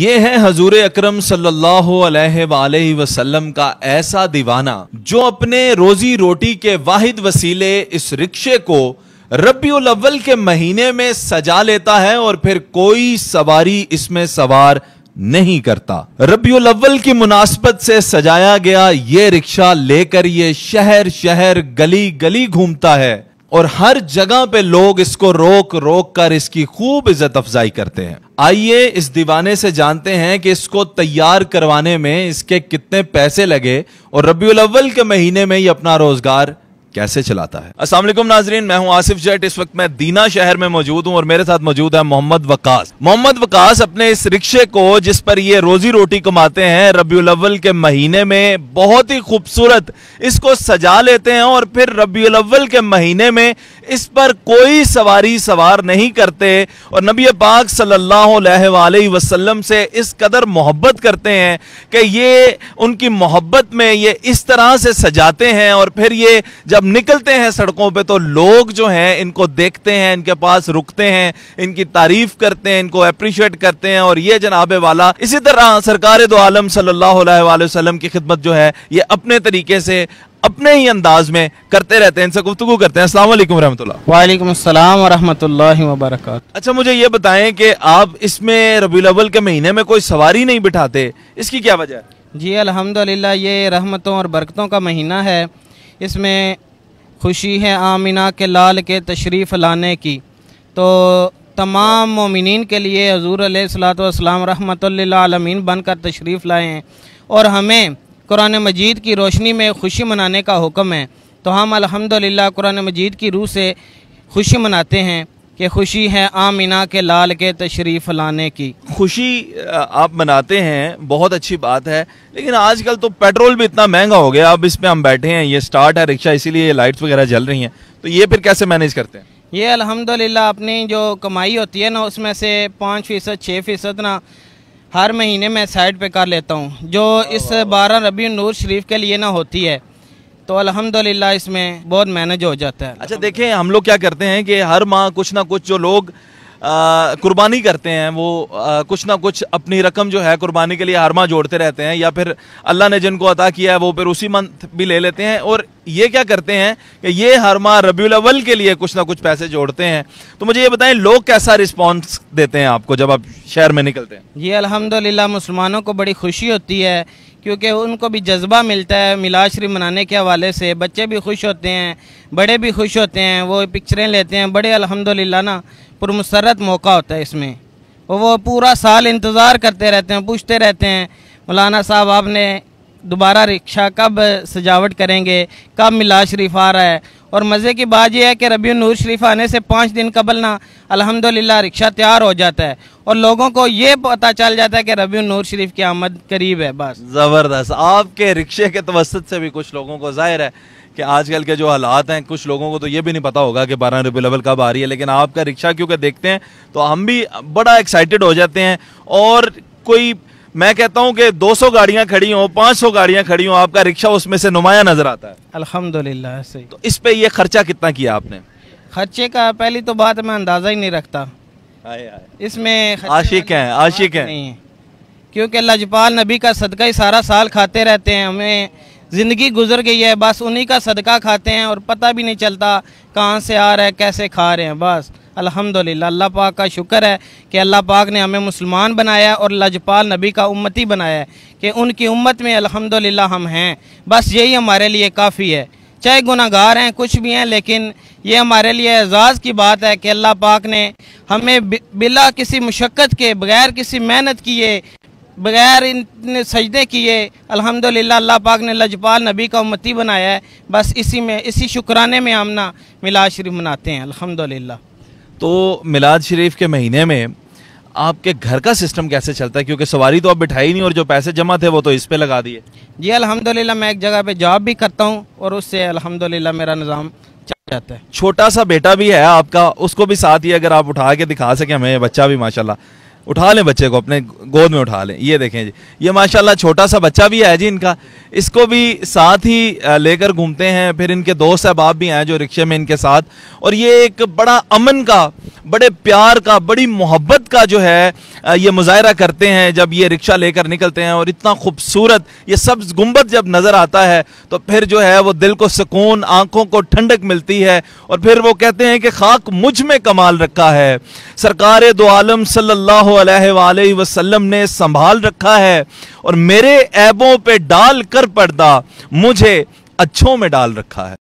ये है हजूर अक्रम सल्लल्लाहु वसल्लम का ऐसा दीवाना जो अपने रोजी रोटी के वाहिद वसीले इस रिक्शे को रबी अव्वल के महीने में सजा लेता है और फिर कोई सवारी इसमें सवार नहीं करता रबी अव्वल की मुनासबत से सजाया गया ये रिक्शा लेकर ये शहर शहर गली गली घूमता है और हर जगह पे लोग इसको रोक रोक कर इसकी खूब इज्जत अफजाई करते हैं आइए इस दीवाने से जानते हैं कि इसको तैयार करवाने में इसके कितने पैसे लगे और रबी अव्वल के महीने में ही अपना रोजगार कैसे चलाता है असलम नाजरीन मैं हूं आसिफ जट इस वक्त मैं दीना शहर में मौजूद हूं और मेरे साथ मौजूद है मोहम्मद वकास मोहम्मद वकास अपने इस रिक्शे को जिस पर ये रोजी रोटी कमाते हैं रबी अव्वल के महीने में बहुत ही खूबसूरत इसको सजा लेते हैं और फिर रबी अव्वल के महीने में इस पर कोई सवारी सवार नहीं करते और नबी पाक सल्लल्लाहु अलैहि से इस कदर मोहब्बत करते हैं कि ये उनकी मोहब्बत में ये इस तरह से सजाते हैं और फिर ये जब जब निकलते हैं सड़कों पे तो लोग जो हैं इनको देखते हैं इनके पास रुकते हैं इनकी तारीफ करते हैं इनको अप्रिशिएट करते हैं और ये जनाबे वाला इसी तरह सरकार दो आलम सल्लाम की खिदमत जो है ये अपने तरीके से अपने ही अंदाज में करते रहते हैं इनसे गुफ्तु करते हैं असला वरहमल वालेकुम अस्सलाम अच्छा मुझे ये बताएं कि आप इसमें रबी अवल के महीने में कोई सवारी नहीं बिठाते इसकी क्या वजह है जी अलहमदिल्ला ये रहमतों और बरकतों का महीना है इसमें खुशी है आमिना के लाल के तशरीफ़ लाने की तो तमाम ममिन के लिए हजूर सलाम रहमतमीन बनकर तशरीफ़ लाए हैं और हमें कुरान मजीद की रोशनी में खुशी मनाने का हुक्म है तो हम अल्हम्दुलिल्लाह कुरान मजीद की रूह से खुशी मनाते हैं कि खुशी है आमिना के लाल के तशरीफ़ लाने की खुशी आप मनाते हैं बहुत अच्छी बात है लेकिन आजकल तो पेट्रोल भी इतना महंगा हो गया अब इस पर हम बैठे हैं ये स्टार्ट है रिक्शा इसीलिए लाइट्स वगैरह जल रही हैं तो ये फिर कैसे मैनेज करते हैं ये अल्हम्दुलिल्लाह अपनी जो कमाई होती है ना उसमें से पाँच फ़ीसद छः फ़ीसद ना हर महीने मैं साइड पे कर लेता हूँ जो इस बारह रबी नूर शरीफ के लिए ना होती है तो अल्हम्दुलिल्लाह इसमें बहुत मैनेज हो जाता है अच्छा देखें हम लोग क्या करते हैं कि हर माह कुछ ना कुछ जो लोग आ, कुर्बानी करते हैं वो आ, कुछ ना कुछ अपनी रकम जो है कुर्बानी के लिए हर माह जोड़ते रहते हैं या फिर अल्लाह ने जिनको अता किया है वो फिर उसी मंथ भी ले लेते हैं और ये क्या करते हैं कि ये माह रबी अव्वल के लिए कुछ ना कुछ पैसे जोड़ते हैं तो मुझे ये बताएं लोग कैसा रिस्पॉन्स देते हैं आपको जब आप शहर में निकलते हैं ये अल्हम्दुलिल्लाह मुसलमानों को बड़ी खुशी होती है क्योंकि उनको भी जज्बा मिलता है मिला शरीफ मनाने के हवाले से बच्चे भी खुश होते हैं बड़े भी खुश होते हैं वो पिक्चरें लेते हैं बड़े अलहमदिल्ला ना पुरमसरत मौका होता है इसमें और वो पूरा साल इंतज़ार करते रहते हैं पूछते रहते हैं मौलाना साहब आपने दोबारा रिक्शा कब सजावट करेंगे कब मिला शरीफ आ रहा है और मज़े की बात यह है कि रबी नूर शरीफ आने से पाँच दिन कबल ना अल्हम्दुलिल्लाह रिक्शा तैयार हो जाता है और लोगों को ये पता चल जाता है कि रबी नूर शरीफ की आमद करीब है बस ज़बरदस्त आपके रिक्शे के तवसत से भी कुछ लोगों को ज़ाहिर है कि आजकल के जो हालात हैं कुछ लोगों को तो ये भी नहीं पता होगा कि बारह रुपये लेवल कब आ रही है लेकिन आपका रिक्शा क्योंकि देखते हैं तो हम भी बड़ा एक्साइटेड हो जाते हैं और कोई मैं कहता हूँ कि 200 गाड़ियाँ खड़ी हों 500 गाड़ियाँ खड़ी हों आपका रिक्शा उसमें से नुमाया नजर आता है अल्हम्दुलिल्लाह सही तो इस पे ये खर्चा कितना किया आपने खर्चे का पहली तो बात मैं अंदाजा ही नहीं रखता इसमें आशिक हैं आशिक हैं है। क्योंकि लजपाल नबी का सदका ही सारा साल खाते रहते हैं हमें ज़िंदगी गुजर गई है बस उन्हीं का सदका खाते हैं और पता भी नहीं चलता कहाँ से आ रहा है कैसे खा रहे हैं बस अल्हम्दुलिल्लाह अल्लाह पाक का शुक्र है कि अल्लाह पाक ने हमें मुसलमान बनाया और लजपाल नबी का उम्मती बनाया है कि उनकी उम्मत में अल्हम्दुलिल्लाह हम हैं बस यही हमारे लिए काफ़ी है चाहे गुनागार हैं कुछ भी हैं लेकिन ये हमारे लिए एजाज़ की बात है कि अल्लाह पाक ने हमें बिला किसी मुशक्क़त के बगैर किसी मेहनत किए बगैर इन सजदे किए अल्हम्दुलिल्लाह अल्लाह पाक ने लजपाल नबी का उम्मती बनाया है बस इसी में इसी शुक्राने में हम ना मिला शरीफ मनाते हैं अल्हम्दुलिल्लाह तो मिलाद शरीफ के महीने में आपके घर का सिस्टम कैसे चलता है क्योंकि सवारी तो आप बिठाई नहीं और जो पैसे जमा थे वो तो इस पे लगा दिए जी अल्हम्दुलिल्लाह मैं एक जगह पे जॉब भी करता हूँ और उससे अल्हम्दुलिल्लाह मेरा निज़ाम चल जाता है छोटा सा बेटा भी है आपका उसको भी साथ ही अगर आप उठा के दिखा सके हमें बच्चा भी माशाल्लाह उठा लें बच्चे को अपने गोद में उठा लें ये देखें जी ये माशाल्लाह छोटा सा बच्चा भी है जी इनका इसको भी साथ ही लेकर घूमते हैं फिर इनके दोस्त अहबाब भी हैं जो रिक्शे में इनके साथ और ये एक बड़ा अमन का बड़े प्यार का बड़ी मोहब्बत का जो है ये मुजाहरा करते हैं जब ये रिक्शा लेकर निकलते हैं और इतना खूबसूरत ये सब्ज गुम्बद जब नज़र आता है तो फिर जो है वो दिल को सुकून आँखों को ठंडक मिलती है और फिर वो कहते हैं कि खाक मुझ में कमाल रखा है सरकार दो आलम सल्ला वसल्लम ने संभाल रखा है और मेरे ऐबों पे डाल कर पर्दा मुझे अच्छों में डाल रखा है